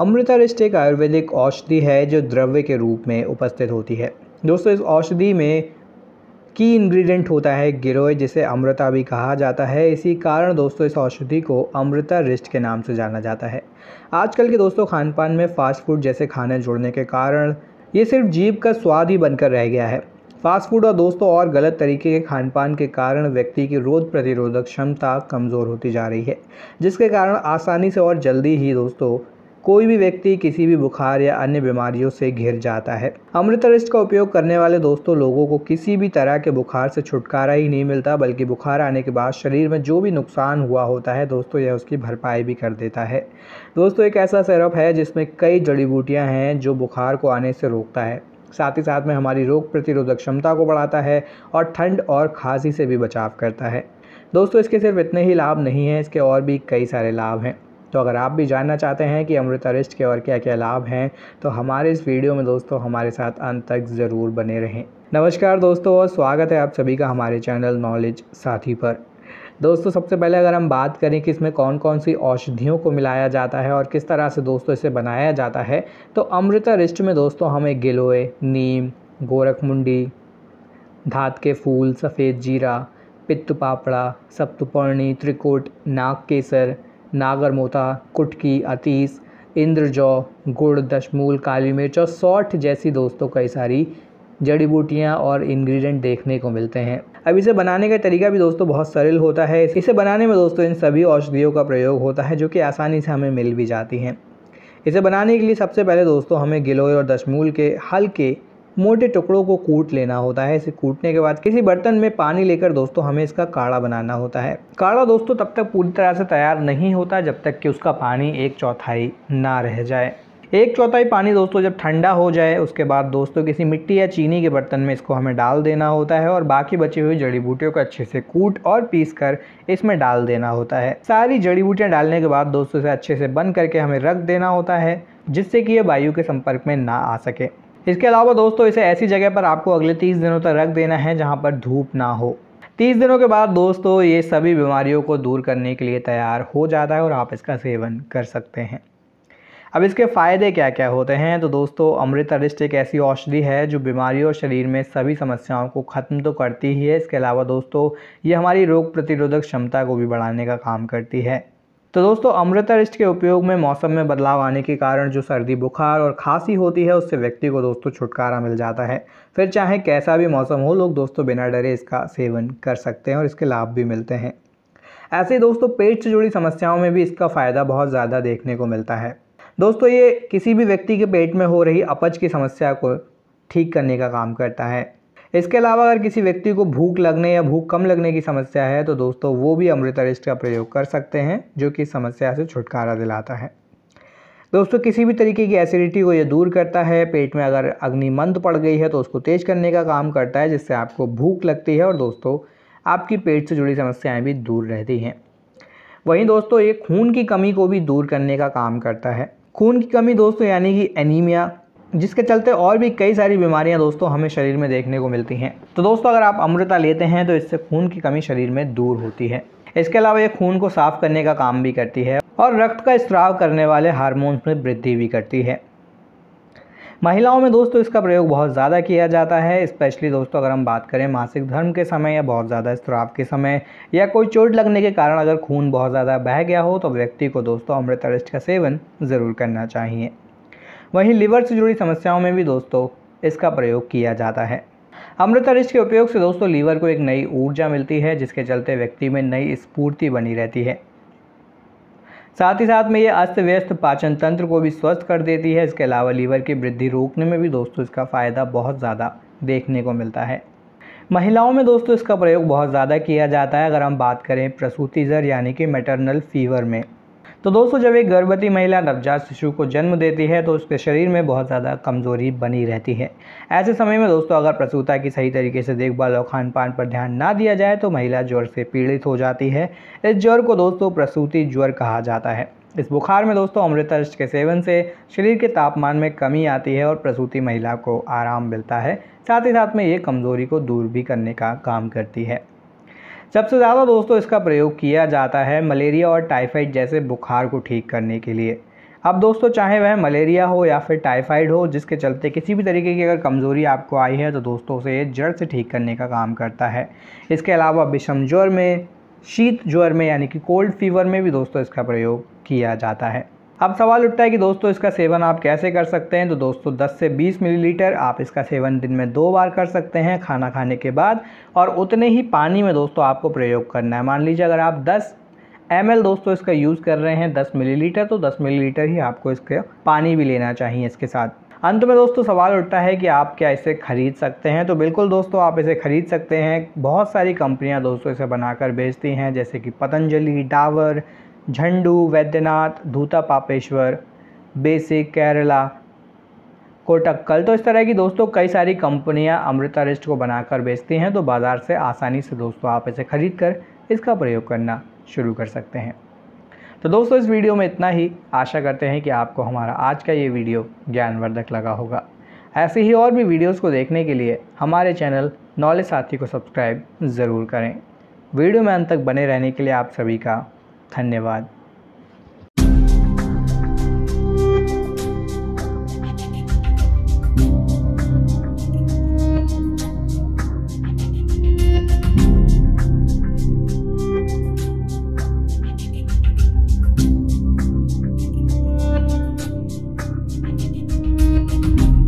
अमृता रिष्ट एक आयुर्वेदिक औषधि है जो द्रव्य के रूप में उपस्थित होती है दोस्तों इस औषधि में की इंग्रेडिएंट होता है गिरोय जिसे अमृता भी कहा जाता है इसी कारण दोस्तों इस औषधि को अमृता रिष्ट के नाम से जाना जाता है आजकल के दोस्तों खान पान में फ़ास्ट फूड जैसे खाने जुड़ने के कारण ये सिर्फ जीभ का स्वाद ही बनकर रह गया है फास्ट फूड और दोस्तों और गलत तरीके के खान पान के कारण व्यक्ति की रोग प्रतिरोधक क्षमता कमज़ोर होती जा रही है जिसके कारण आसानी से और जल्दी ही दोस्तों कोई भी व्यक्ति किसी भी बुखार या अन्य बीमारियों से घिर जाता है अमृत रिस्ट का उपयोग करने वाले दोस्तों लोगों को किसी भी तरह के बुखार से छुटकारा ही नहीं मिलता बल्कि बुखार आने के बाद शरीर में जो भी नुकसान हुआ होता है दोस्तों यह उसकी भरपाई भी कर देता है दोस्तों एक ऐसा सिरप है जिसमें कई जड़ी बूटियाँ हैं जो बुखार को आने से रोकता है साथ ही साथ में हमारी रोग प्रतिरोधक क्षमता को बढ़ाता है और ठंड और खांसी से भी बचाव करता है दोस्तों इसके सिर्फ इतने ही लाभ नहीं हैं इसके और भी कई सारे लाभ हैं तो अगर आप भी जानना चाहते हैं कि अमृता अरिस्ट के और क्या क्या लाभ हैं तो हमारे इस वीडियो में दोस्तों हमारे साथ अंत तक ज़रूर बने रहें नमस्कार दोस्तों और स्वागत है आप सभी का हमारे चैनल नॉलेज साथी पर दोस्तों सबसे पहले अगर हम बात करें कि इसमें कौन कौन सी औषधियों को मिलाया जाता है और किस तरह से दोस्तों इसे बनाया जाता है तो अमृता रिस्ट में दोस्तों हमें गिलोय नीम गोरखमुंडी धात के फूल सफ़ेद जीरा पित्त पापड़ा सप्तपर्णी त्रिकोट नाग केसर नागरमोता कुटकी अतीस इंद्रजौ गुड़ दशमूल काली मिर्च और सौठ जैसी दोस्तों कई सारी जड़ी बूटियाँ और इंग्रेडिएंट देखने को मिलते हैं अब इसे बनाने का तरीका भी दोस्तों बहुत सरल होता है इसे बनाने में दोस्तों इन सभी औषधियों का प्रयोग होता है जो कि आसानी से हमें मिल भी जाती हैं इसे बनाने के लिए सबसे पहले दोस्तों हमें गिलोय और दशमूल के हल्के मोटे टुकड़ों को कूट लेना होता है इसे कूटने के बाद किसी बर्तन में पानी लेकर दोस्तों हमें इसका काढ़ा बनाना होता है काढ़ा दोस्तों तब तक पूरी तरह से तैयार नहीं होता जब तक कि उसका पानी एक चौथाई ना रह जाए एक चौथाई पानी दोस्तों जब ठंडा हो जाए उसके बाद दोस्तों किसी मिट्टी या चीनी के बर्तन में इसको हमें डाल देना होता है और बाकी बची हुई जड़ी बूटियों को अच्छे से कूट और पीस कर इसमें डाल देना होता है सारी जड़ी बूटियाँ डालने के बाद दोस्तों इसे अच्छे से बंद करके हमें रख देना होता है जिससे कि ये वायु के संपर्क में ना आ सके इसके अलावा दोस्तों इसे ऐसी जगह पर आपको अगले तीस दिनों तक रख देना है जहाँ पर धूप ना हो तीस दिनों के बाद दोस्तों ये सभी बीमारियों को दूर करने के लिए तैयार हो जाता है और आप इसका सेवन कर सकते हैं अब इसके फ़ायदे क्या क्या होते हैं तो दोस्तों अमृत अरिष्ट एक ऐसी औषधि है जो बीमारियों और शरीर में सभी समस्याओं को ख़त्म तो करती ही है इसके अलावा दोस्तों ये हमारी रोग प्रतिरोधक क्षमता को भी बढ़ाने का काम करती है तो दोस्तों अमृता रिस्ट के उपयोग में मौसम में बदलाव आने के कारण जो सर्दी बुखार और खांसी होती है उससे व्यक्ति को दोस्तों छुटकारा मिल जाता है फिर चाहे कैसा भी मौसम हो लोग दोस्तों बिना डरे इसका सेवन कर सकते हैं और इसके लाभ भी मिलते हैं ऐसे दोस्तों पेट से जुड़ी समस्याओं में भी इसका फ़ायदा बहुत ज़्यादा देखने को मिलता है दोस्तों ये किसी भी व्यक्ति के पेट में हो रही अपच की समस्या को ठीक करने का काम करता है इसके अलावा अगर किसी व्यक्ति को भूख लगने या भूख कम लगने की समस्या है तो दोस्तों वो भी अमृत अरिष्ट का प्रयोग कर सकते हैं जो कि समस्या से छुटकारा दिलाता है दोस्तों किसी भी तरीके की एसिडिटी को ये दूर करता है पेट में अगर अग्नि मंद पड़ गई है तो उसको तेज करने का काम करता है जिससे आपको भूख लगती है और दोस्तों आपकी पेट से जुड़ी समस्याएं भी दूर रहती हैं वहीं दोस्तों ये खून की कमी को भी दूर करने का काम करता है खून की कमी दोस्तों यानी कि एनीमिया जिसके चलते और भी कई सारी बीमारियां दोस्तों हमें शरीर में देखने को मिलती हैं तो दोस्तों अगर आप अमृता लेते हैं तो इससे खून की कमी शरीर में दूर होती है इसके अलावा ये खून को साफ करने का काम भी करती है और रक्त का स्त्राव करने वाले हारमोन्स में वृद्धि भी करती है महिलाओं में दोस्तों इसका प्रयोग बहुत ज़्यादा किया जाता है स्पेशली दोस्तों अगर हम बात करें मासिक धर्म के समय या बहुत ज़्यादा स्त्राव के समय या कोई चोट लगने के कारण अगर खून बहुत ज़्यादा बह गया हो तो व्यक्ति को दोस्तों अमृतारिष्ट का सेवन ज़रूर करना चाहिए वहीं लीवर से जुड़ी समस्याओं में भी दोस्तों इसका प्रयोग किया जाता है अमृत के उपयोग से दोस्तों लीवर को एक नई ऊर्जा मिलती है जिसके चलते व्यक्ति में नई स्फूर्ति बनी रहती है साथ ही साथ में ये अस्त व्यस्त पाचन तंत्र को भी स्वस्थ कर देती है इसके अलावा लीवर की वृद्धि रोकने में भी दोस्तों इसका फ़ायदा बहुत ज़्यादा देखने को मिलता है महिलाओं में दोस्तों इसका प्रयोग बहुत ज़्यादा किया जाता है अगर हम बात करें प्रसूति जर यानी कि मेटरनल फीवर में तो दोस्तों जब एक गर्भवती महिला नवजात शिशु को जन्म देती है तो उसके शरीर में बहुत ज़्यादा कमजोरी बनी रहती है ऐसे समय में दोस्तों अगर प्रसूता की सही तरीके से देखभाल और खान पान पर ध्यान ना दिया जाए तो महिला ज्वर से पीड़ित हो जाती है इस ज्वर को दोस्तों प्रसूति ज्वर कहा जाता है इस बुखार में दोस्तों अमृतरस के सेवन से शरीर के तापमान में कमी आती है और प्रसूति महिला को आराम मिलता है साथ ही साथ में ये कमज़ोरी को दूर भी करने का काम करती है सबसे ज़्यादा दोस्तों इसका प्रयोग किया जाता है मलेरिया और टाइफाइड जैसे बुखार को ठीक करने के लिए अब दोस्तों चाहे वह मलेरिया हो या फिर टाइफाइड हो जिसके चलते किसी भी तरीके की अगर कमज़ोरी आपको आई है तो दोस्तों उसे जड़ से ठीक करने का काम करता है इसके अलावा विषम ज्वर में शीत ज्वर में यानी कि कोल्ड फीवर में भी दोस्तों इसका प्रयोग किया जाता है अब सवाल उठता है कि दोस्तों इसका सेवन आप कैसे कर सकते हैं तो दोस्तों 10 से 20 मिलीलीटर आप इसका सेवन दिन में दो बार कर सकते हैं खाना खाने के बाद और उतने ही पानी में दोस्तों आपको प्रयोग करना है मान लीजिए अगर आप 10 एम दोस्तों इसका यूज़ कर रहे हैं 10 मिलीलीटर तो 10 मिलीलीटर ही आपको इसके पानी भी लेना चाहिए इसके साथ अंत में दोस्तों सवाल उठता है कि आप क्या इसे ख़रीद सकते हैं तो बिल्कुल दोस्तों आप इसे ख़रीद सकते हैं बहुत सारी कंपनियां दोस्तों इसे बनाकर बेचती हैं जैसे कि पतंजलि डावर झंडू वैद्यनाथ धूता पापेश्वर बेसिक केरला कोटक्कल तो इस तरह की दोस्तों कई सारी कंपनियां अमृता रिस्ट को बनाकर बेचती हैं तो बाज़ार से आसानी से दोस्तों आप इसे ख़रीद कर इसका प्रयोग करना शुरू कर सकते हैं तो दोस्तों इस वीडियो में इतना ही आशा करते हैं कि आपको हमारा आज का ये वीडियो ज्ञानवर्धक लगा होगा ऐसे ही और भी वीडियोस को देखने के लिए हमारे चैनल नॉलेज साथी को सब्सक्राइब ज़रूर करें वीडियो में अंत तक बने रहने के लिए आप सभी का धन्यवाद